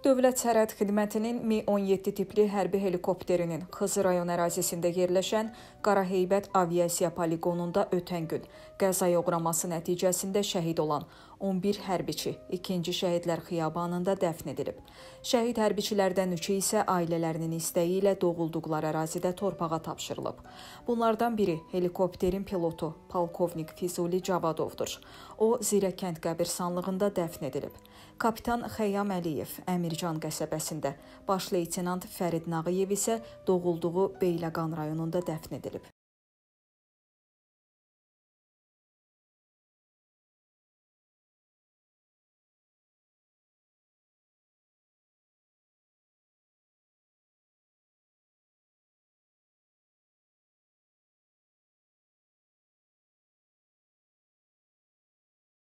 Dövlət Sərhəd Xidmətinin Mi-17 tipli hərbi helikopterinin Xızı rayon ərazisində yerləşən Qaraheybət aviasiya poliqonunda ötən gün qəzaya uğraması nəticəsində şəhid olan 11 hərbiçi 2-ci Şəhidlər Xiyabanında dəfn edilib. Şəhid hərbiçilərdən üçü isə ailələrinin istəyi ilə doğulduqları ərazidə torpağa tapşırılıb. Bunlardan biri helikopterin pilotu polkovnik Füzuli Cavadovdur. O Zirəkənd qəbirstanlığında dəfn edilib. Kapitan Xəyyam Əliyev, əmir Mircan qəsəbəsində, baş leytenant Fərid Nağıyev isə doğulduğu Beyləqan rayonunda dəfn edilib.